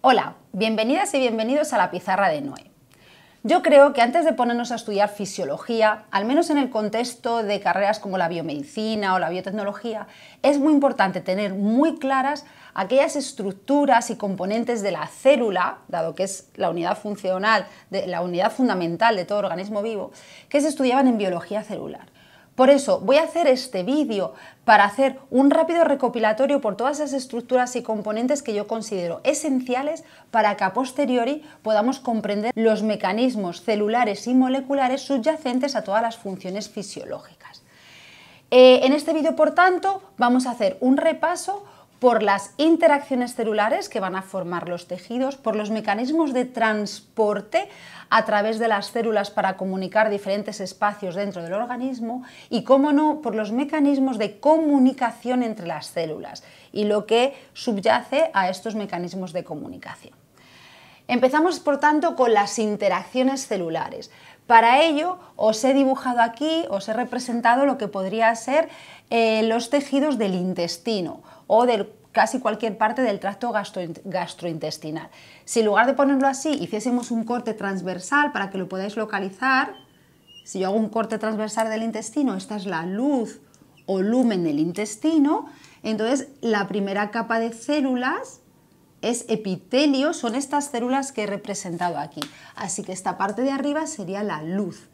Hola, bienvenidas y bienvenidos a la pizarra de Noé. Yo creo que antes de ponernos a estudiar fisiología, al menos en el contexto de carreras como la biomedicina o la biotecnología, es muy importante tener muy claras aquellas estructuras y componentes de la célula, dado que es la unidad funcional, la unidad fundamental de todo organismo vivo, que se estudiaban en biología celular. Por eso voy a hacer este vídeo para hacer un rápido recopilatorio por todas esas estructuras y componentes que yo considero esenciales para que a posteriori podamos comprender los mecanismos celulares y moleculares subyacentes a todas las funciones fisiológicas. Eh, en este vídeo, por tanto, vamos a hacer un repaso por las interacciones celulares que van a formar los tejidos, por los mecanismos de transporte a través de las células para comunicar diferentes espacios dentro del organismo y, cómo no, por los mecanismos de comunicación entre las células y lo que subyace a estos mecanismos de comunicación. Empezamos, por tanto, con las interacciones celulares. Para ello, os he dibujado aquí, os he representado lo que podría ser eh, los tejidos del intestino o del casi cualquier parte del tracto gastrointestinal. Si en lugar de ponerlo así, hiciésemos un corte transversal para que lo podáis localizar, si yo hago un corte transversal del intestino, esta es la luz o lumen del intestino, entonces la primera capa de células es epitelio, son estas células que he representado aquí. Así que esta parte de arriba sería la luz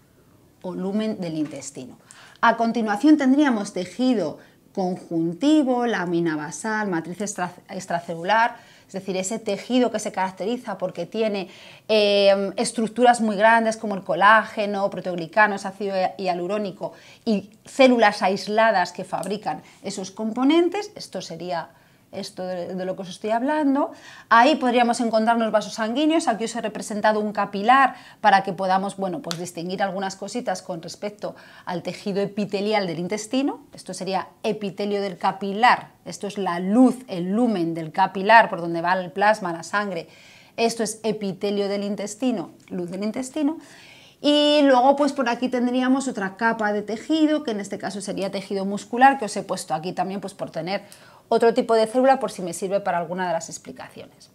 o lumen del intestino. A continuación tendríamos tejido conjuntivo, lámina basal, matriz extracelular, es decir, ese tejido que se caracteriza porque tiene em, estructuras muy grandes como el colágeno, proteoglicanos, ácido hialurónico y células aisladas que fabrican esos componentes, esto sería esto de, lo que os estoy hablando. Ahí podríamos encontrar los vasos sanguíneos, aquí os he representado un capilar para que podamos bueno, pues distinguir algunas cositas con respecto al tejido epitelial del intestino, esto sería epitelio del capilar, esto es la luz, el lumen del capilar por donde va el plasma, la sangre, esto es epitelio del intestino, luz del intestino. Y luego pues por aquí tendríamos otra capa de tejido, que en este caso sería tejido muscular, que os he puesto aquí también pues por tener otro tipo de célula por si me sirve para alguna de las explicaciones.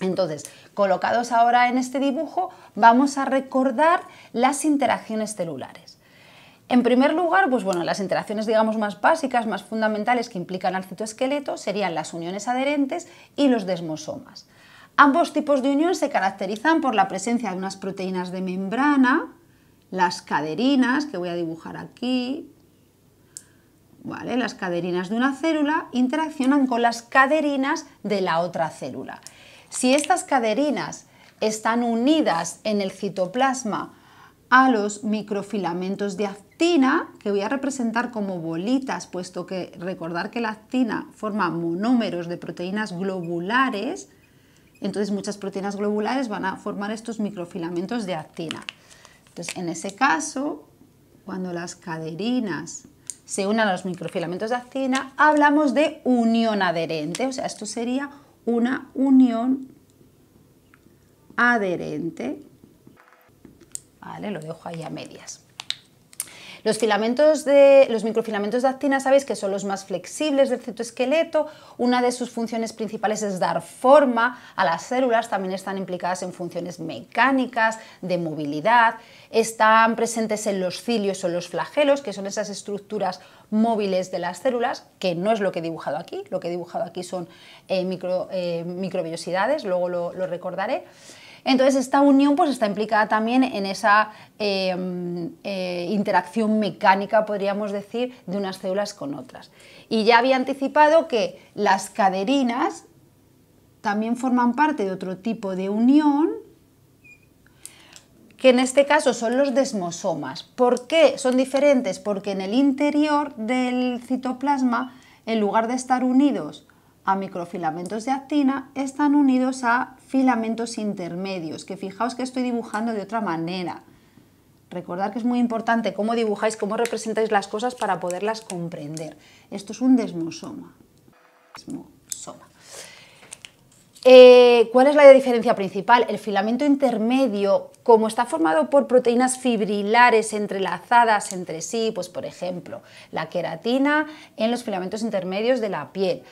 Entonces, colocados ahora en este dibujo, vamos a recordar las interacciones celulares. En primer lugar, pues bueno, las interacciones digamos más básicas, más fundamentales que implican al citoesqueleto serían las uniones adherentes y los desmosomas. Ambos tipos de unión se caracterizan por la presencia de unas proteínas de membrana, las caderinas, que voy a dibujar aquí, las caderinas de una célula interaccionan con las caderinas de la otra célula. Si estas caderinas están unidas en el citoplasma a los microfilamentos de actina, que voy a representar como bolitas, puesto que recordar que la actina forma monómeros de proteínas globulares, entonces muchas proteínas globulares van a formar estos microfilamentos de actina. Entonces, en ese caso, cuando las caderinas se unan los microfilamentos de actina, hablamos de unión adherente, o sea, esto sería una unión adherente. Vale, lo dejo ahí a medias. Los los microfilamentos de actina, sabéis que son los más flexibles del citoesqueleto. Una de sus funciones principales es dar forma a las células, también están implicadas en funciones mecánicas, de movilidad. Están presentes en los cilios o los flagelos, que son esas estructuras móviles de las células, que no es lo que he dibujado aquí, lo que he dibujado aquí son eh, microbiosidades, eh, luego lo recordaré. Entonces esta unión pues está implicada también en esa em, eh, interacción mecánica, podríamos decir, de unas células con otras. Y ya había anticipado que las caderinas también forman parte de otro tipo de unión, que en este caso son los desmosomas. ¿Por qué son diferentes? Porque en el interior del citoplasma, en lugar de estar unidos a microfilamentos de actina están unidos a filamentos intermedios, que fijaos que estoy dibujando de otra manera. Recordad que es muy importante cómo dibujáis, cómo representáis las cosas para poderlas comprender. Esto es un desmosoma. Eh, ¿Cuál es la diferencia principal? El filamento intermedio, como está formado por proteínas fibrilares entrelazadas entre sí, pues por ejemplo, la queratina en los filamentos intermedios de la piel.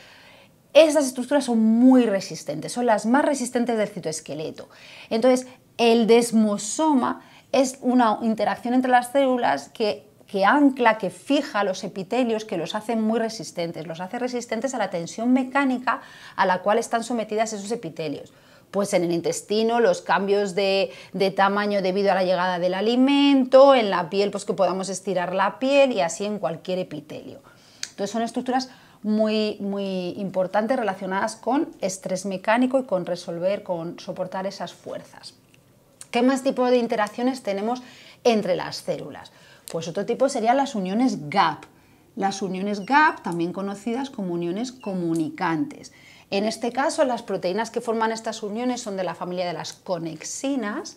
Esas estructuras son muy resistentes, son las más resistentes del citoesqueleto. Entonces, el desmosoma es una interacción entre las células que ancla, que fija los epitelios, que los hace muy resistentes, los hace resistentes a la tensión mecánica a la cual están sometidas esos epitelios. Pues en el intestino, los cambios de, de tamaño debido a la llegada del alimento, en la piel, pues que podamos estirar la piel y así en cualquier epitelio. Entonces son estructuras muy, muy importantes relacionadas con estrés mecánico y con resolver, con soportar esas fuerzas. ¿Qué más tipo de interacciones tenemos entre las células? Pues otro tipo serían las uniones GAP. Las uniones GAP, también conocidas como uniones comunicantes. En este caso, las proteínas que forman estas uniones son de la familia de las conexinas,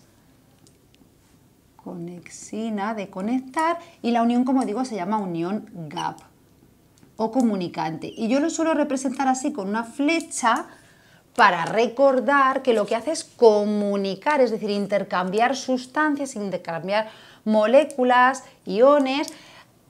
conexina de conectar, y la unión, como digo, se llama unión GAP o comunicante. Y yo lo suelo representar así con una flecha para recordar que lo que hace es comunicar, es decir, intercambiar sustancias, intercambiar moléculas, iones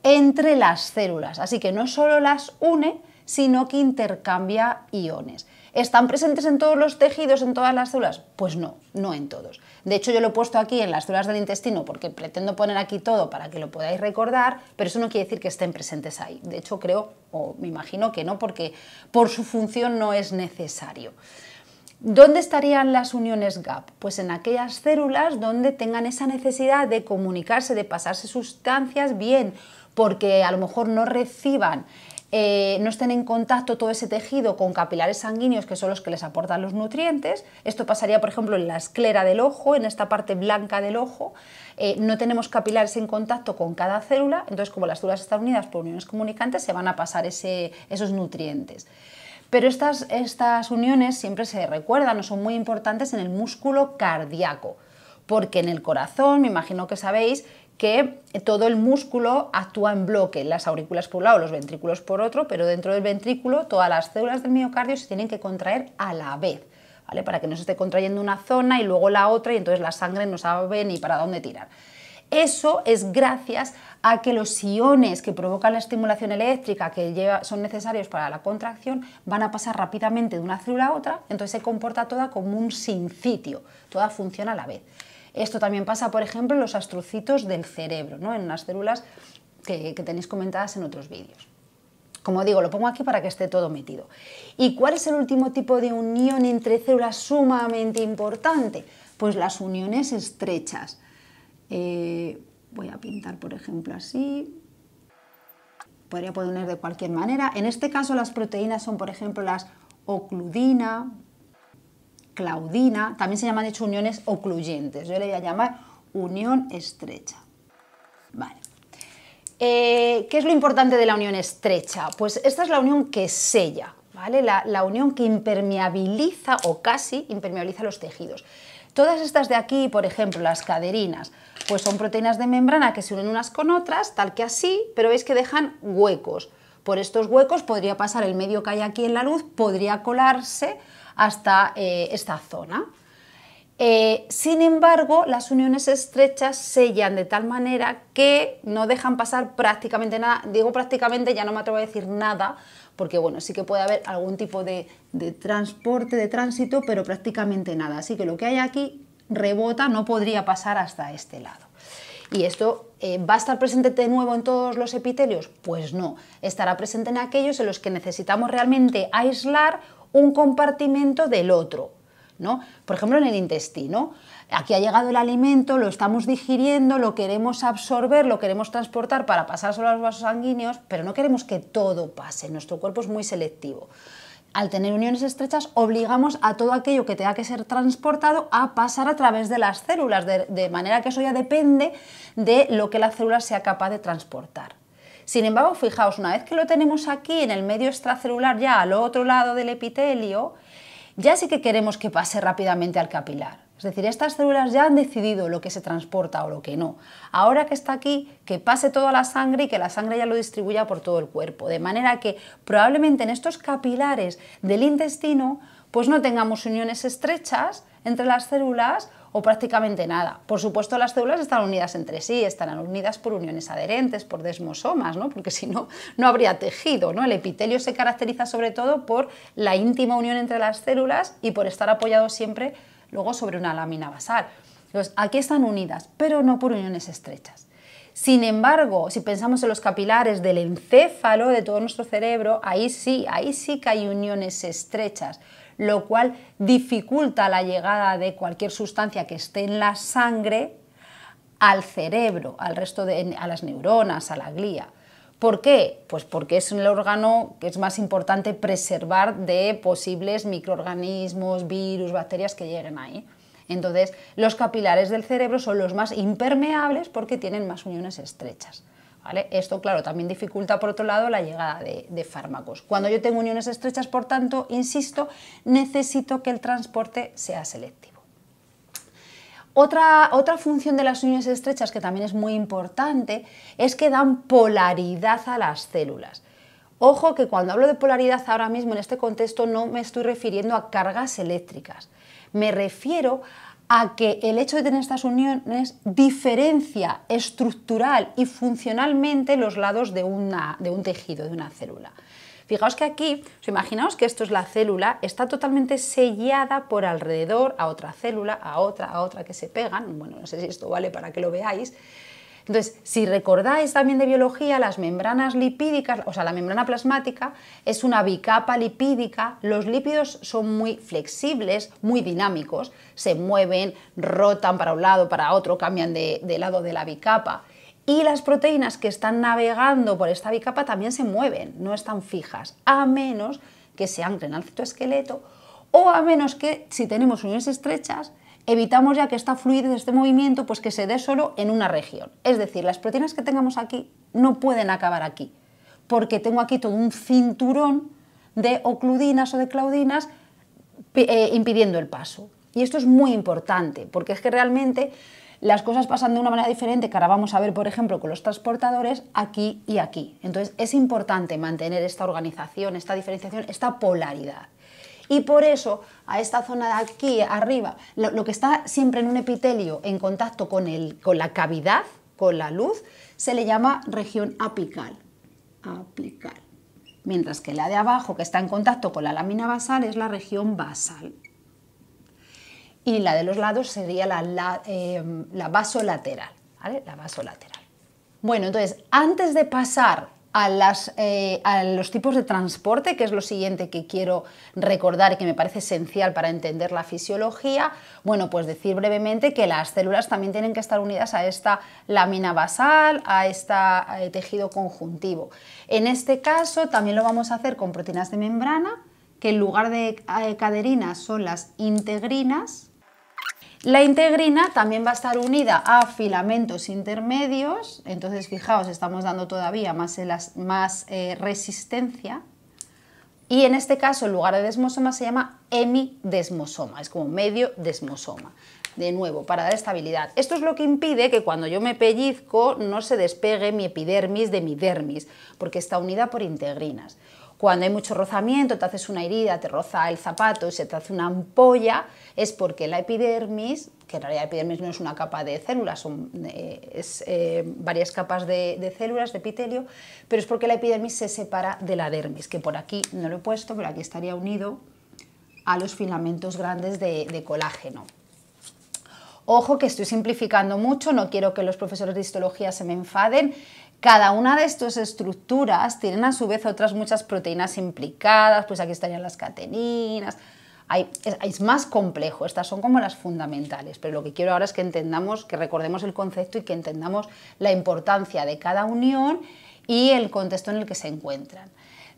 entre las células. Así que no solo las une, sino que intercambia iones. ¿Están presentes en todos los tejidos, en todas las células? Pues no, no en todos. De hecho, yo lo he puesto aquí en las células del intestino porque pretendo poner aquí todo para que lo podáis recordar, pero eso no quiere decir que estén presentes ahí. De hecho, creo, o me imagino que no, porque por su función no es necesario. ¿Dónde estarían las uniones GAP? Pues en aquellas células donde tengan esa necesidad de comunicarse, de pasarse sustancias bien, porque a lo mejor no reciban eh, no estén en contacto todo ese tejido con capilares sanguíneos que son los que les aportan los nutrientes. Esto pasaría, por ejemplo, en la esclera del ojo, en esta parte blanca del ojo. Eh, no tenemos capilares en contacto con cada célula, entonces como las células están unidas por uniones comunicantes, se van a pasar esos nutrientes. Pero estas, estas uniones siempre se recuerdan o son muy importantes en el músculo cardíaco, porque en el corazón, me imagino que sabéis, que todo el músculo actúa en bloque, las aurículas por un lado, los ventrículos por otro, pero dentro del ventrículo todas las células del miocardio se tienen que contraer a la vez, ¿vale? Para que no se esté contrayendo una zona y luego la otra y entonces la sangre no sabe ni para dónde tirar. Eso es gracias a que los iones que provocan la estimulación eléctrica, que lleva, son necesarios para la contracción, van a pasar rápidamente de una célula a otra, entonces se comporta toda como un sitio, toda funciona a la vez. Esto también pasa, por ejemplo, en los astrocitos del cerebro, ¿no? en las células que, tenéis comentadas en otros vídeos. Como digo, lo pongo aquí para que esté todo metido. ¿Y cuál es el último tipo de unión entre células sumamente importante? Pues las uniones estrechas. Eh, voy a pintar, por ejemplo, así. Podría poner de cualquier manera. En este caso las proteínas son, por ejemplo, las ocludina, claudina, también se llaman de hecho uniones ocluyentes, yo le voy a llamar unión estrecha. Vale. Eh, ¿Qué es lo importante de la unión estrecha? Pues esta es la unión que sella, ¿vale? La, la unión que impermeabiliza o casi impermeabiliza los tejidos. Todas estas de aquí, por ejemplo, las caderinas, pues son proteínas de membrana que se unen unas con otras, tal que así, pero veis que dejan huecos. Por estos huecos podría pasar el medio que hay aquí en la luz, podría colarse hasta eh, esta zona. Eh, sin embargo, las uniones estrechas sellan de tal manera que no dejan pasar prácticamente nada. Digo prácticamente, ya no me atrevo a decir nada, porque bueno, sí que puede haber algún tipo de, transporte, de tránsito, pero prácticamente nada. Así que lo que hay aquí rebota, no podría pasar hasta este lado. ¿Y esto eh, va a estar presente de nuevo en todos los epitelios? Pues no, estará presente en aquellos en los que necesitamos realmente aislar un compartimento del otro. Por ejemplo, en el intestino. Aquí ha llegado el alimento, lo estamos digiriendo, lo queremos absorber, lo queremos transportar para pasar a los vasos sanguíneos, pero no queremos que todo pase. Nuestro cuerpo es muy selectivo. Al tener uniones estrechas, obligamos a todo aquello que tenga que ser transportado a pasar a través de las células, de, de manera que eso ya depende de lo que la célula sea capaz de transportar. Sin embargo, fijaos, una vez que lo tenemos aquí en el medio extracelular, ya al otro lado del epitelio, ya sí que queremos que pase rápidamente al capilar. Es decir, estas células ya han decidido lo que se transporta o lo que no. Ahora que está aquí, que pase toda la sangre y que la sangre ya lo distribuya por todo el cuerpo. De manera que probablemente en estos capilares del intestino pues no tengamos uniones estrechas entre las células o prácticamente nada. Por supuesto, las células están unidas entre sí, están unidas por uniones adherentes, por desmosomas, ¿no? porque si no, no habría tejido. ¿no? El epitelio se caracteriza sobre todo por la íntima unión entre las células y por estar apoyado siempre luego sobre una lámina basal. Entonces, aquí están unidas, pero no por uniones estrechas. Sin embargo, si pensamos en los capilares del encéfalo, de todo nuestro cerebro, ahí sí, ahí sí que hay uniones estrechas lo cual dificulta la llegada de cualquier sustancia que esté en la sangre al cerebro, al resto de, a las neuronas, a la glía. ¿Por qué? Pues porque es el órgano que es más importante preservar de posibles microorganismos, virus, bacterias que lleguen ahí. Entonces, los capilares del cerebro son los más impermeables porque tienen más uniones estrechas. Esto, claro, también dificulta, por otro lado, la llegada de, fármacos. Cuando yo tengo uniones estrechas, por tanto, insisto, necesito que el transporte sea selectivo. Otra, otra, función de las uniones estrechas que también es muy importante es que dan polaridad a las células. Ojo que cuando hablo de polaridad ahora mismo en este contexto no me estoy refiriendo a cargas eléctricas, me refiero a a que el hecho de tener estas uniones diferencia estructural y funcionalmente los lados de, un tejido, de una célula. Fijaos que aquí, imaginaos que esto es la célula, está totalmente sellada por alrededor a otra célula, a otra, a otra que se pegan. Bueno, no sé si esto vale para que lo veáis, entonces, si recordáis también de biología, las membranas lipídicas, o sea, la membrana plasmática es una bicapa lipídica, los lípidos son muy flexibles, muy dinámicos, se mueven, rotan para un lado, para otro, cambian de, lado de la bicapa. Y las proteínas que están navegando por esta bicapa también se mueven, no están fijas, a menos que se anclen al citoesqueleto o a menos que si tenemos uniones estrechas evitamos ya que esta fluidez, este movimiento, pues que se dé solo en una región. Es decir, las proteínas que tengamos aquí no pueden acabar aquí, porque tengo aquí todo un cinturón de ocludinas o de claudinas eh, impidiendo el paso. Y esto es muy importante, porque es que realmente las cosas pasan de una manera diferente, que ahora vamos a ver, por ejemplo, con los transportadores, aquí y aquí. Entonces, es importante mantener esta organización, esta diferenciación, esta polaridad. Y por eso a esta zona de aquí arriba, lo, que está siempre en un epitelio en contacto con, la cavidad, con la luz, se le llama región apical. apical. Mientras que la de abajo, que está en contacto con la lámina basal, es la región basal. Y la de los lados sería la, La em, vasolateral. Bueno, entonces, antes de pasar eh, a, los tipos de transporte, que es lo siguiente que quiero recordar y que me parece esencial para entender la fisiología, bueno, pues decir brevemente que las células también tienen que estar unidas a esta lámina basal, a este tejido conjuntivo. En este caso también lo vamos a hacer con proteínas de membrana, que en lugar de eh, caderinas son las integrinas, la integrina también va a estar unida a filamentos intermedios, entonces fijaos, estamos dando todavía más, eh, resistencia. Y en este caso, en lugar de desmosoma, se llama hemidesmosoma, es como medio desmosoma. De nuevo, para dar estabilidad. Esto es lo que impide que cuando yo me pellizco no se despegue mi epidermis de mi dermis, porque está unida por integrinas. Cuando hay mucho rozamiento, te haces una herida, te roza el zapato y se te hace una ampolla, es porque la epidermis, que en realidad la epidermis no es una capa de células, son eh, eh, varias capas de, células, de epitelio, pero es porque la epidermis se separa de la dermis, que por aquí no lo he puesto, pero aquí estaría unido a los filamentos grandes de colágeno. Ojo que estoy simplificando mucho, no quiero que los profesores de histología se me enfaden. Cada una de estas estructuras tienen a su vez otras muchas proteínas implicadas, pues aquí estarían las cateninas. es, más complejo, estas son como las fundamentales, pero lo que quiero ahora es que entendamos, que recordemos el concepto y que entendamos la importancia de cada unión y el contexto en el que se encuentran.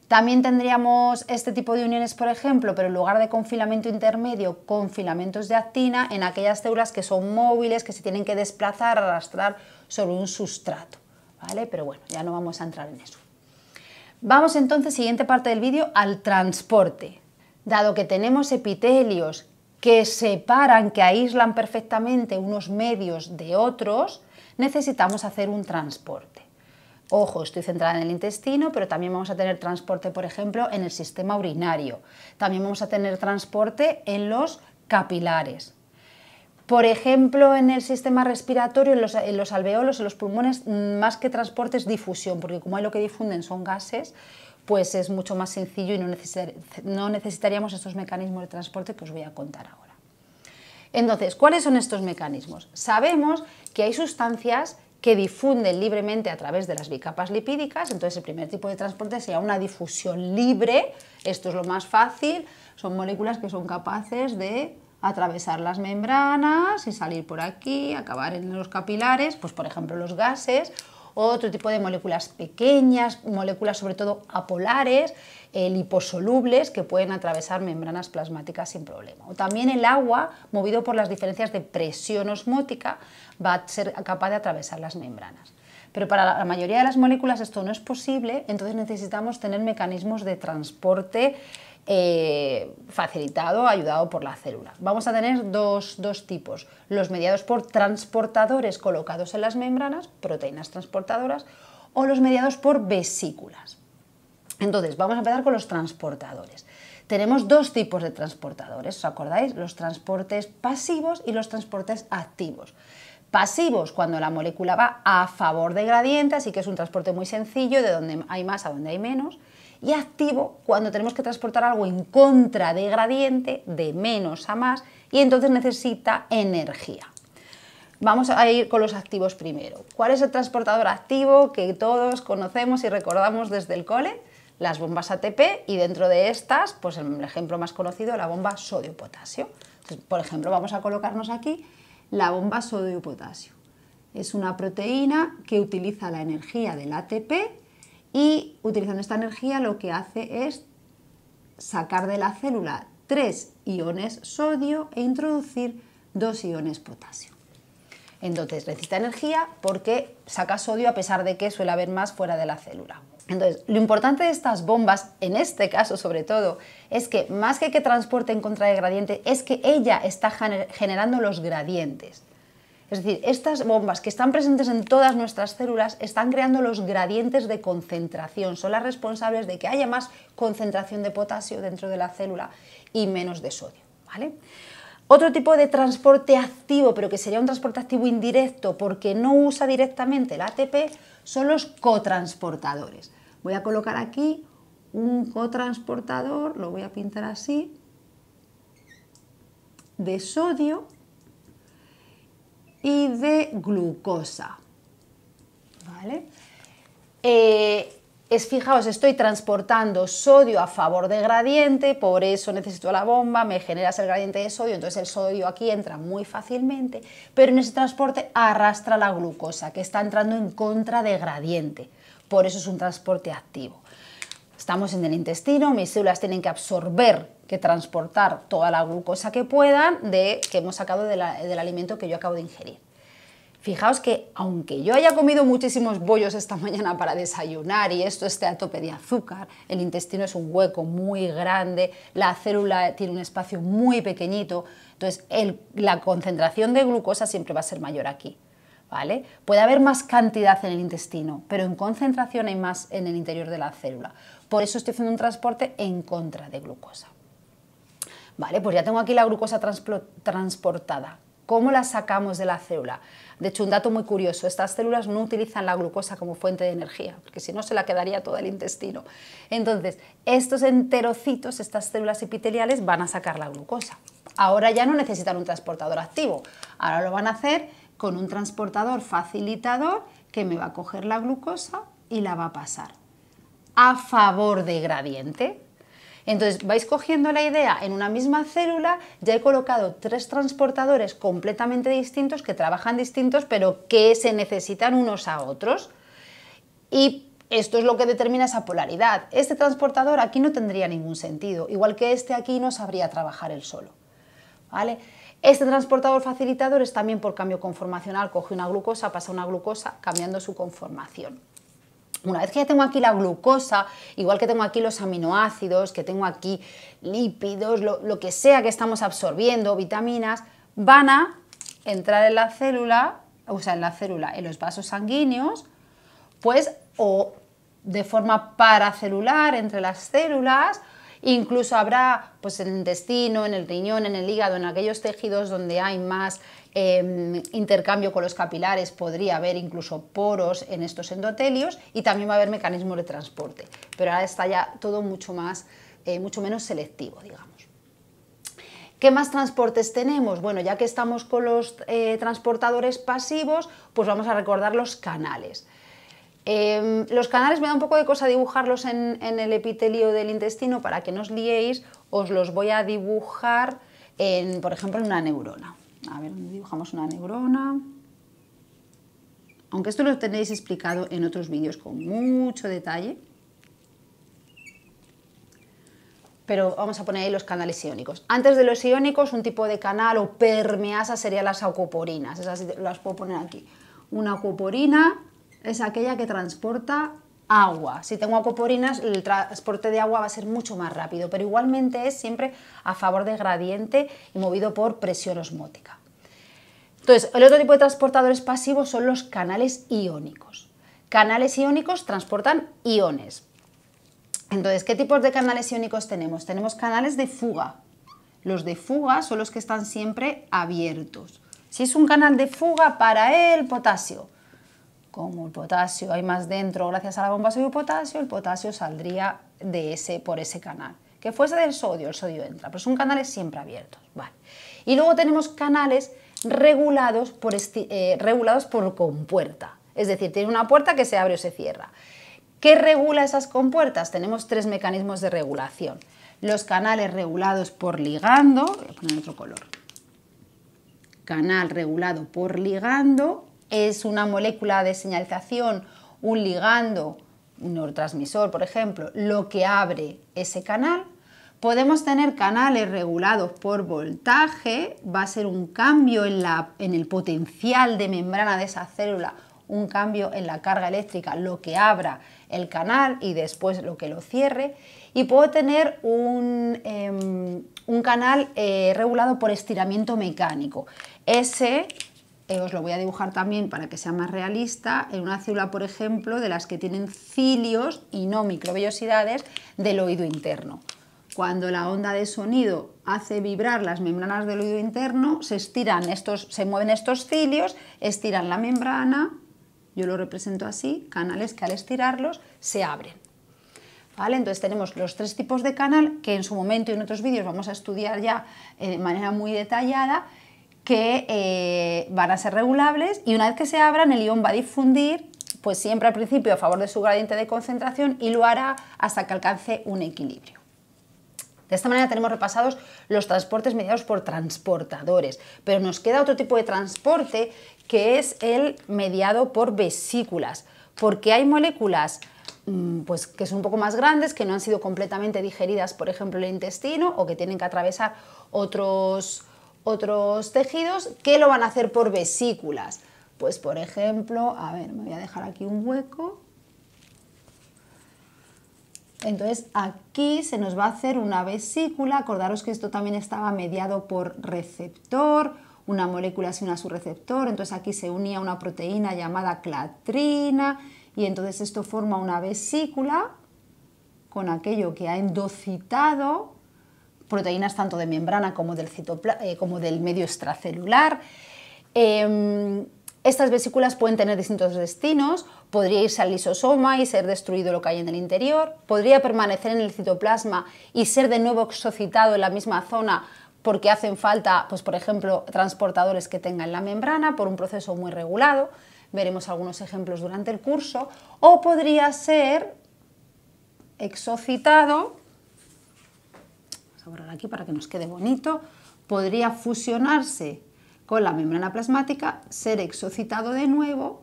También tendríamos este tipo de uniones, por ejemplo, pero en lugar de con filamento intermedio, con filamentos de actina en aquellas células que son móviles, que se tienen que desplazar, arrastrar sobre un sustrato. Pero bueno, ya no vamos a entrar en eso. Vamos entonces, siguiente parte del vídeo, al transporte. Dado que tenemos epitelios que separan, que aíslan perfectamente unos medios de otros, necesitamos hacer un transporte. Ojo, estoy centrada en el intestino, pero también vamos a tener transporte, por ejemplo, en el sistema urinario. También vamos a tener transporte en los capilares. Por ejemplo, en el sistema respiratorio, en los, alveolos, en los pulmones, más que transporte es difusión, porque como hay lo que difunden son gases, pues es mucho más sencillo y no, no necesitaríamos estos mecanismos de transporte que os voy a contar ahora. Entonces, ¿cuáles son estos mecanismos? Sabemos que hay sustancias que difunden libremente a través de las bicapas lipídicas, entonces el primer tipo de transporte sería una difusión libre, esto es lo más fácil, son moléculas que son capaces de atravesar las membranas y salir por aquí, acabar en los capilares, pues por ejemplo los gases, otro tipo de moléculas pequeñas, moléculas sobre todo apolares, eh, liposolubles que pueden atravesar membranas plasmáticas sin problema. O también el agua, movido por las diferencias de presión osmótica, va a ser capaz de atravesar las membranas. Pero para la mayoría de las moléculas esto no es posible, entonces necesitamos tener mecanismos de transporte eh, facilitado, ayudado por la célula. Vamos a tener dos, dos, tipos, los mediados por transportadores colocados en las membranas, proteínas transportadoras, o los mediados por vesículas. Entonces, vamos a empezar con los transportadores. Tenemos dos tipos de transportadores, ¿os acordáis? Los transportes pasivos y los transportes activos pasivos, cuando la molécula va a favor del gradiente, así que es un transporte muy sencillo, de donde hay más a donde hay menos y activo cuando tenemos que transportar algo en contra de gradiente, de menos a más, y entonces necesita energía. Vamos a ir con los activos primero. ¿Cuál es el transportador activo que todos conocemos y recordamos desde el cole? Las bombas ATP y dentro de estas, pues el ejemplo más conocido, la bomba sodio-potasio. Por ejemplo, vamos a colocarnos aquí la bomba sodio-potasio. Es una proteína que utiliza la energía del ATP y utilizando esta energía lo que hace es sacar de la célula tres iones sodio e introducir dos iones potasio. Entonces necesita energía porque saca sodio a pesar de que suele haber más fuera de la célula. Entonces, lo importante de estas bombas, en este caso sobre todo, es que más que que transporte en contra de gradiente, es que ella está generando los gradientes. Es decir, estas bombas que están presentes en todas nuestras células están creando los gradientes de concentración, son las responsables de que haya más concentración de potasio dentro de la célula y menos de sodio. ¿vale? Otro tipo de transporte activo, pero que sería un transporte activo indirecto porque no usa directamente el ATP, son los cotransportadores. Voy a colocar aquí un cotransportador, lo voy a pintar así, de sodio y de glucosa. ¿Vale? Eh, es, fijaos, estoy transportando sodio a favor de gradiente, por eso necesito la bomba, me generas el gradiente de sodio, entonces el sodio aquí entra muy fácilmente, pero en ese transporte arrastra la glucosa, que está entrando en contra de gradiente, por eso es un transporte activo. Estamos en el intestino, mis células tienen que absorber que transportar toda la glucosa que puedan de, que hemos sacado del alimento que yo acabo de ingerir. Fijaos que aunque yo haya comido muchísimos bollos esta mañana para desayunar y esto esté a tope de azúcar, el intestino es un hueco muy grande, la célula tiene un espacio muy pequeñito, entonces la concentración de glucosa siempre va a ser mayor aquí. ¿Vale? Puede haber más cantidad en el intestino, pero en concentración hay más en el interior de la célula. Por eso estoy haciendo un transporte en contra de glucosa. Vale, pues ya tengo aquí la glucosa transportada. ¿Cómo la sacamos de la célula? De hecho, un dato muy curioso, estas células no utilizan la glucosa como fuente de energía, porque si no se la quedaría todo el intestino. Entonces, estos enterocitos, estas células epiteliales, van a sacar la glucosa. Ahora ya no necesitan un transportador activo, ahora lo van a hacer con un transportador facilitador que me va a coger la glucosa y la va a pasar a favor de gradiente, entonces vais cogiendo la idea en una misma célula, ya he colocado tres transportadores completamente distintos que trabajan distintos pero que se necesitan unos a otros. Y esto es lo que determina esa polaridad. Este transportador aquí no tendría ningún sentido, igual que este aquí no sabría trabajar él solo. ¿Vale? Este transportador facilitador es también por cambio conformacional, coge una glucosa, pasa una glucosa, cambiando su conformación. Una vez que ya tengo aquí la glucosa, igual que tengo aquí los aminoácidos, que tengo aquí lípidos, lo, lo que sea que estamos absorbiendo, vitaminas, van a entrar en la célula, o sea, en la célula, en los vasos sanguíneos, pues o de forma paracelular entre las células Incluso habrá pues, en el intestino, en el riñón, en el hígado, en aquellos tejidos donde hay más em, intercambio con los capilares, podría haber incluso poros en estos endotelios y también va a haber mecanismos de transporte. Pero ahora está ya todo mucho, eh, menos selectivo, digamos. ¿Qué más transportes tenemos? Bueno, ya que estamos con los eh, transportadores pasivos, pues vamos a recordar los canales. Em, los canales me da un poco de cosa dibujarlos en, el epitelio del intestino para que no os liéis, os los voy a dibujar por ejemplo, en una neurona. A ver, dibujamos una neurona? Aunque esto lo tenéis explicado en otros vídeos con mucho detalle. pero vamos a poner ahí los canales iónicos. Antes de los iónicos, un tipo de canal o permeasa serían las acoporinas, esas las puedo poner aquí. Una acuporina es aquella que transporta agua. Si tengo acoporinas, el transporte de agua va a ser mucho más rápido, pero igualmente es siempre a favor de gradiente y movido por presión osmótica. Entonces, el otro tipo de transportadores pasivos son los canales iónicos. Canales iónicos transportan iones. Entonces, ¿qué tipos de canales iónicos tenemos? Tenemos canales de fuga. Los de fuga son los que están siempre abiertos. Si es un canal de fuga, para el potasio como el potasio hay más dentro gracias a la bomba sodio-potasio, el potasio saldría de ese, por ese canal. Que fuese del sodio, el sodio entra, pero pues son canales siempre abiertos. Y luego tenemos canales regulados por, eh, regulados por compuerta, es decir, tiene una puerta que se abre o se cierra. ¿Qué regula esas compuertas? Tenemos tres mecanismos de regulación. Los canales regulados por ligando, voy a poner otro color, canal regulado por ligando, es una molécula de señalización, un ligando, un neurotransmisor, por ejemplo, lo que abre ese canal. Podemos tener canales regulados por voltaje, va a ser un cambio en, el potencial de membrana de esa célula, un cambio en la carga eléctrica, lo que abra el canal y después lo que lo cierre. Y puedo tener un, em, canal eh, regulado por estiramiento mecánico. Ese eh, os lo voy a dibujar también para que sea más realista, en una célula, por ejemplo, de las que tienen cilios y no microvellosidades del oído interno. Cuando la onda de sonido hace vibrar las membranas del oído interno, se se mueven estos cilios, estiran la membrana, yo lo represento así, canales que al estirarlos se abren. ¿Vale? Entonces tenemos los tres tipos de canal que en su momento y en otros vídeos vamos a estudiar ya eh, de manera muy detallada que eh, van a ser regulables y una vez que se abran el ion va a difundir pues siempre al principio a favor de su gradiente de concentración y lo hará hasta que alcance un equilibrio. De esta manera tenemos repasados los transportes mediados por transportadores, pero nos queda otro tipo de transporte que es el mediado por vesículas, porque hay moléculas mm, pues que son un poco más grandes, que no han sido completamente digeridas, por ejemplo, el intestino, o que tienen que atravesar otros, otros tejidos que lo van a hacer por vesículas. Pues por ejemplo, a ver, me voy a dejar aquí un hueco. Entonces aquí se nos va a hacer una vesícula, acordaros que esto también estaba mediado por receptor, una molécula se une a su receptor, entonces aquí se unía una proteína llamada clatrina y entonces esto forma una vesícula con aquello que ha endocitado proteínas tanto de membrana como del, eh, como del medio extracelular. Em, estas vesículas pueden tener distintos destinos, podría irse al lisosoma y ser destruido lo que hay en el interior, podría permanecer en el citoplasma y ser de nuevo exocitado en la misma zona porque hacen falta, pues, por ejemplo, transportadores que tengan la membrana por un proceso muy regulado, veremos algunos ejemplos durante el curso, o podría ser exocitado vamos a borrar aquí para que nos quede bonito, podría fusionarse con la membrana plasmática, ser exocitado de nuevo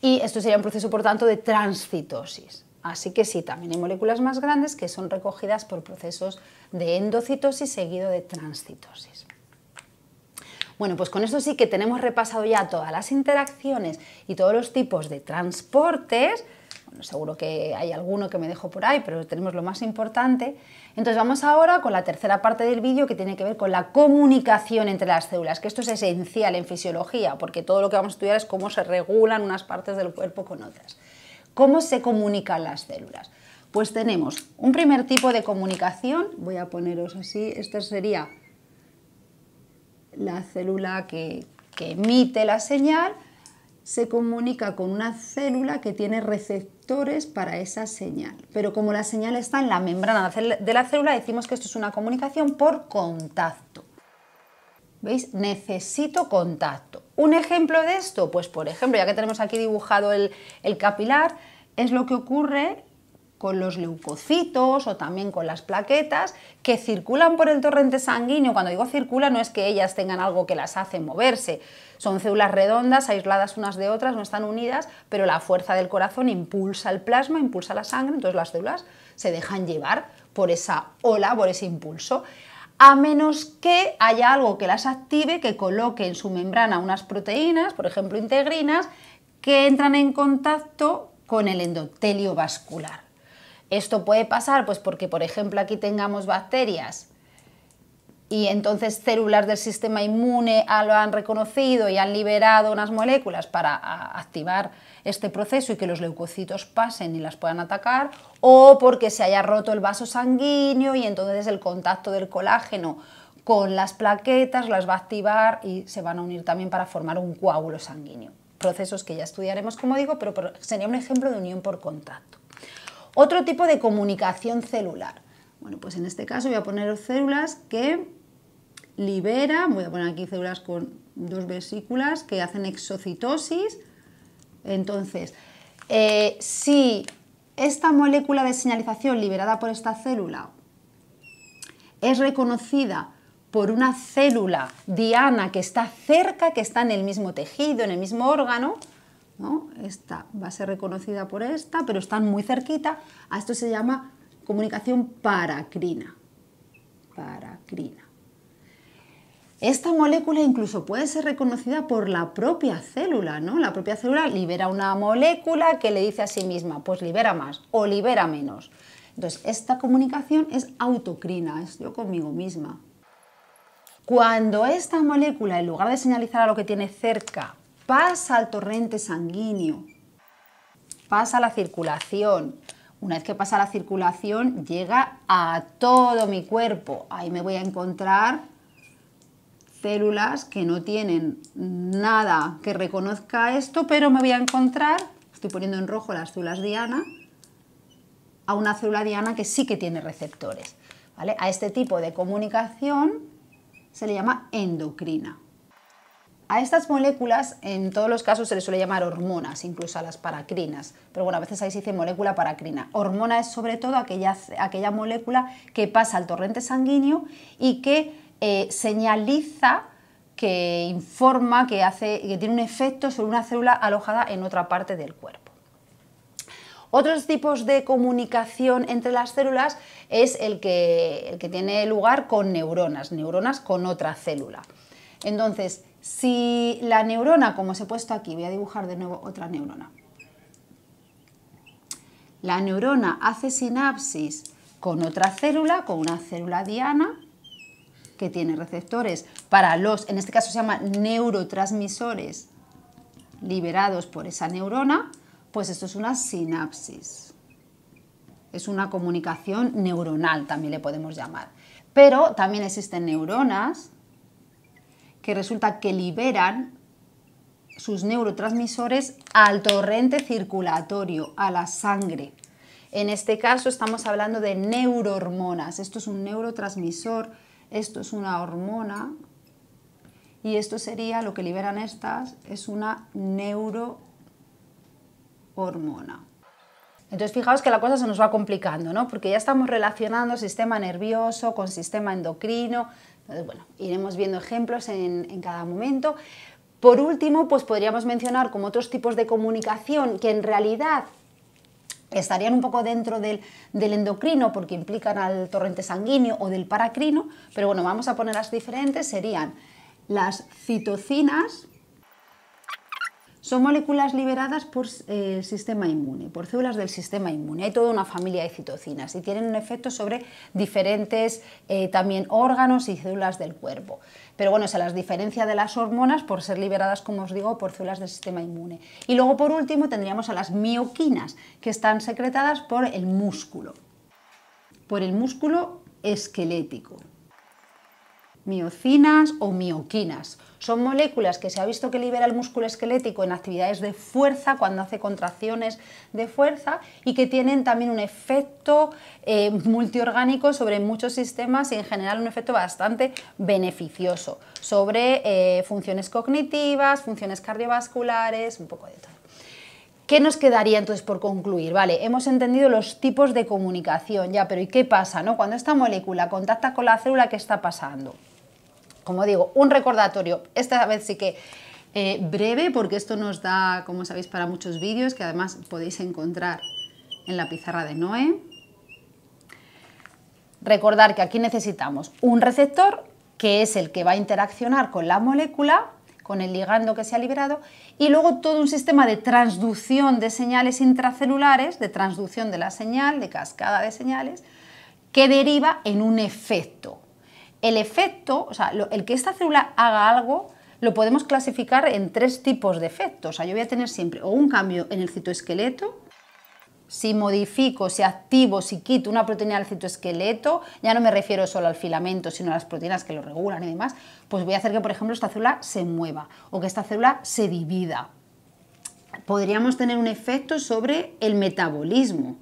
y esto sería un proceso, por tanto, de transcitosis. Así que sí, también hay moléculas más grandes que son recogidas por procesos de endocitosis seguido de transcitosis. Bueno, pues con esto sí que tenemos repasado ya todas las interacciones y todos los tipos de transportes seguro que hay alguno que me dejo por ahí, pero tenemos lo más importante. Entonces vamos ahora con la tercera parte del vídeo que tiene que ver con la comunicación entre las células, que esto es esencial en fisiología, porque todo lo que vamos a estudiar es cómo se regulan unas partes del cuerpo con otras. ¿Cómo se comunican las células? Pues tenemos un primer tipo de comunicación, voy a poneros así, esta sería la célula que emite la señal se comunica con una célula que tiene receptores para esa señal. Pero como la señal está en la membrana de la célula, decimos que esto es una comunicación por contacto. ¿Veis? Necesito contacto. Un ejemplo de esto, pues por ejemplo, ya que tenemos aquí dibujado el, el capilar, es lo que ocurre con los leucocitos o también con las plaquetas que circulan por el torrente sanguíneo. Cuando digo circula no es que ellas tengan algo que las hace moverse. Son células redondas, aisladas unas de otras, no están unidas, pero la fuerza del corazón impulsa el plasma, impulsa la sangre, entonces las células se dejan llevar por esa ola, por ese impulso a menos que haya algo que las active, que coloque en su membrana unas proteínas, por ejemplo integrinas, que entran en contacto con el endotelio vascular. Esto puede pasar pues porque, por ejemplo, aquí tengamos bacterias y entonces células del sistema inmune ah, lo han reconocido y han liberado unas moléculas para ah, activar este proceso y que los leucocitos pasen y las puedan atacar, o porque se haya roto el vaso sanguíneo y entonces el contacto del colágeno con las plaquetas las va a activar y se van a unir también para formar un coágulo sanguíneo. Procesos que ya estudiaremos, como digo, pero sería un ejemplo de unión por contacto. Otro tipo de comunicación celular. Bueno, pues en este caso voy a poner células que liberan, voy a poner aquí células con dos vesículas que hacen exocitosis. Entonces, eh, si esta molécula de señalización liberada por esta célula es reconocida por una célula diana que está cerca, que está en el mismo tejido, en el mismo órgano, esta va a ser reconocida por esta, pero están muy cerquita. A esto se llama comunicación paracrina. Paracrina. Esta molécula incluso puede ser reconocida por la propia célula, ¿no? La propia célula libera una molécula que le dice a sí misma, pues libera más o libera menos. Entonces, esta comunicación es autocrina, es yo conmigo misma. Cuando esta molécula, en lugar de señalizar a lo que tiene cerca, pasa al torrente sanguíneo, pasa a la circulación. Una vez que pasa la circulación, llega a todo mi cuerpo. Ahí me voy a encontrar células que no tienen nada que reconozca esto, pero me voy a encontrar, estoy poniendo en rojo las células diana, a una célula diana que sí que tiene receptores. A este tipo de comunicación se le llama endocrina. A estas moléculas en todos los casos se les suele llamar hormonas, incluso a las paracrinas, pero bueno, a veces ahí se dice molécula paracrina. Hormona es sobre todo aquella, molécula que pasa al torrente sanguíneo y que eh, señaliza que informa que, hace, que tiene un efecto sobre una célula alojada en otra parte del cuerpo. Otros tipos de comunicación entre las células es el que, el que tiene lugar con neuronas, neuronas con otra célula. Entonces, si la neurona, como se he puesto aquí, voy a dibujar de nuevo otra neurona. La neurona hace sinapsis con otra célula, con una célula diana, que tiene receptores para los, en este caso se llama neurotransmisores liberados por esa neurona, pues esto es una sinapsis. Es una comunicación neuronal, también le podemos llamar. Pero también existen neuronas que resulta que liberan sus neurotransmisores al torrente circulatorio, a la sangre. En este caso estamos hablando de neurohormonas. Esto es un neurotransmisor, esto es una hormona y esto sería lo que liberan estas, es una neurohormona. Entonces fijaos que la cosa se nos va complicando, ¿no? Porque ya estamos relacionando sistema nervioso con sistema endocrino, entonces, bueno, iremos viendo ejemplos en, cada momento. Por último, pues podríamos mencionar como otros tipos de comunicación que en realidad estarían un poco dentro del, del, endocrino porque implican al torrente sanguíneo o del paracrino, pero bueno, vamos a poner las diferentes, serían las citocinas, son moléculas liberadas por eh, el sistema inmune, por células del sistema inmune. Hay toda una familia de citocinas y tienen un efecto sobre diferentes eh, también órganos y células del cuerpo. Pero bueno, se las diferencia de las hormonas por ser liberadas, como os digo, por células del sistema inmune. Y luego, por último, tendríamos a las mioquinas, que están secretadas por el músculo, por el músculo esquelético miocinas o mioquinas. Son moléculas que se ha visto que libera el músculo esquelético en actividades de fuerza, cuando hace contracciones de fuerza, y que tienen también un efecto eh, multiorgánico sobre muchos sistemas y en general un efecto bastante beneficioso sobre eh, funciones cognitivas, funciones cardiovasculares, un poco de todo. ¿Qué nos quedaría entonces por concluir? Vale, hemos entendido los tipos de comunicación, ya, pero ¿y qué pasa? No? Cuando esta molécula contacta con la célula, ¿qué está pasando? como digo, un recordatorio. Esta vez sí que eh, breve, porque esto nos da, como sabéis, para muchos vídeos que además podéis encontrar en la pizarra de Noé. Recordar que aquí necesitamos un receptor, que es el que va a interaccionar con la molécula, con el ligando que se ha liberado, y luego todo un sistema de transducción de señales intracelulares, de transducción de la señal, de cascada de señales, que deriva en un efecto, el efecto, o sea, el que esta célula haga algo, lo podemos clasificar en tres tipos de efectos. O sea, yo voy a tener siempre o un cambio en el citoesqueleto, si modifico, si activo, si quito una proteína del citoesqueleto, ya no me refiero solo al filamento, sino a las proteínas que lo regulan y demás, pues voy a hacer que, por ejemplo, esta célula se mueva o que esta célula se divida. Podríamos tener un efecto sobre el metabolismo.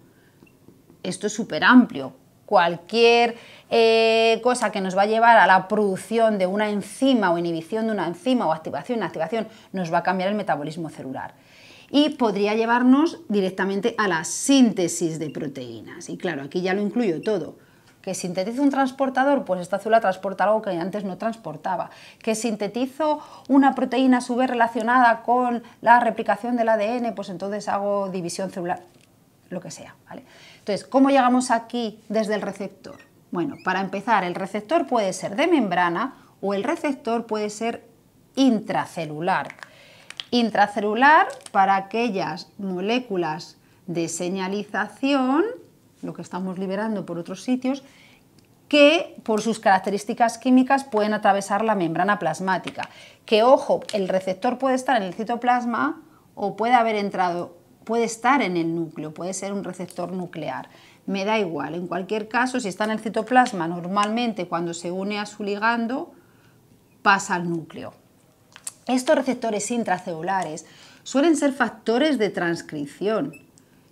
Esto es súper amplio. Cualquier eh, cosa que nos va a llevar a la producción de una enzima o inhibición de una enzima o activación, activación nos va a cambiar el metabolismo celular y podría llevarnos directamente a la síntesis de proteínas. Y claro, aquí ya lo incluyo todo. Que sintetizo un transportador, pues esta célula transporta algo que antes no transportaba. Que sintetizo una proteína a su vez relacionada con la replicación del ADN, pues entonces hago división celular, lo que sea. Entonces, ¿cómo llegamos aquí desde el receptor? Bueno, para empezar, el receptor puede ser de membrana o el receptor puede ser intracelular. Intracelular para aquellas moléculas de señalización, lo que estamos liberando por otros sitios, que por sus características químicas pueden atravesar la membrana plasmática. Que ojo, el receptor puede estar en el citoplasma o puede haber entrado, puede estar en el núcleo, puede ser un receptor nuclear me da igual. En cualquier caso, si está en el citoplasma, normalmente cuando se une a su ligando, pasa al núcleo. Estos receptores intracelulares suelen ser factores de transcripción,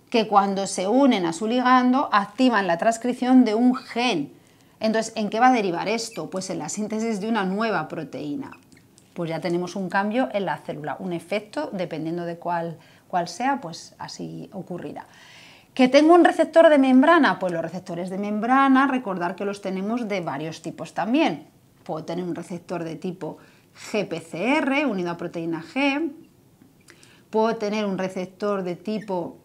que cuando se unen a su ligando activan la transcripción de un gen. Entonces, ¿en qué va a derivar esto? Pues en la síntesis de una nueva proteína. Pues ya tenemos un cambio en la célula, un efecto, dependiendo de cuál, cuál sea, pues así ocurrirá. ¿Que tengo un receptor de membrana? Pues los receptores de membrana, recordar que los tenemos de varios tipos también. Puedo tener un receptor de tipo GPCR unido a proteína G, puedo tener un receptor de tipo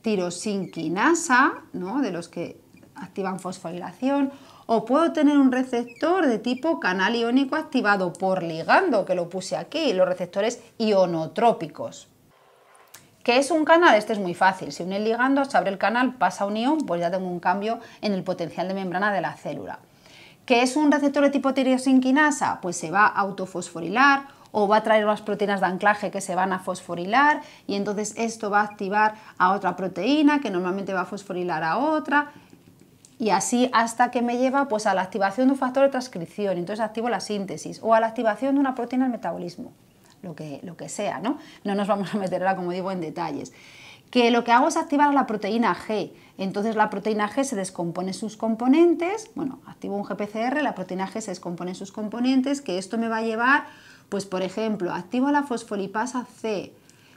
tirosinquinasa, ¿no? de los que activan fosforilación, o puedo tener un receptor de tipo canal iónico activado por ligando, que lo puse aquí, los receptores ionotrópicos. ¿Qué es un canal? Este es muy fácil. Si une el ligando, se abre el canal, pasa un ion, pues ya tengo un cambio en el potencial de membrana de la célula. ¿Qué es un receptor de tipo tiriosinquinasa? Pues se va a autofosforilar o va a traer unas proteínas de anclaje que se van a fosforilar y entonces esto va a activar a otra proteína que normalmente va a fosforilar a otra y así hasta que me lleva pues a la activación de un factor de transcripción, entonces activo la síntesis o a la activación de una proteína del metabolismo lo que, lo que sea, ¿no? No nos vamos a meter ahora, como digo, en detalles. Que lo que hago es activar la proteína G. Entonces la proteína G se descompone sus componentes, bueno, activo un GPCR, la proteína G se descompone sus componentes, que esto me va a llevar, pues por ejemplo, activo la fosfolipasa C,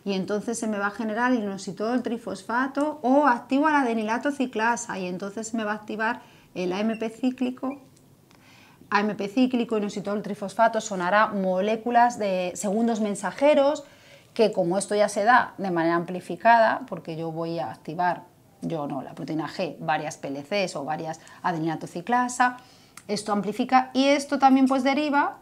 y entonces se me va a generar el inositol trifosfato o activo la adenilato ciclasa y entonces me va a activar el AMP cíclico AMP cíclico, y inositol trifosfato, sonará moléculas de segundos mensajeros que como esto ya se da de manera amplificada, porque yo voy a activar, yo no, la proteína G, varias PLCs o varias adeninatociclasa, esto amplifica y esto también pues deriva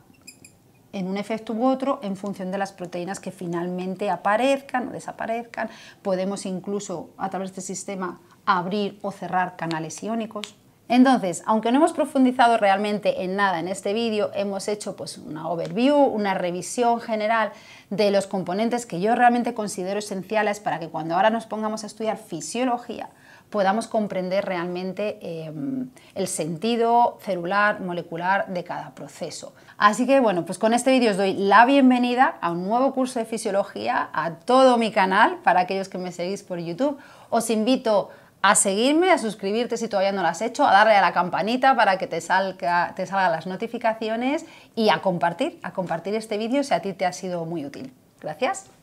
en un efecto u otro en función de las proteínas que finalmente aparezcan o desaparezcan. Podemos incluso a través de este sistema abrir o cerrar canales iónicos. Entonces, aunque no hemos profundizado realmente en nada en este vídeo, hemos hecho pues una overview, una revisión general de los componentes que yo realmente considero esenciales para que cuando ahora nos pongamos a estudiar fisiología podamos comprender realmente eh, el sentido celular, molecular de cada proceso. Así que bueno, pues con este vídeo os doy la bienvenida a un nuevo curso de fisiología, a todo mi canal, para aquellos que me seguís por YouTube. Os invito a seguirme, a suscribirte si todavía no lo has hecho, a darle a la campanita para que te, salga, te salgan las notificaciones y a compartir, a compartir este vídeo si a ti te ha sido muy útil. Gracias.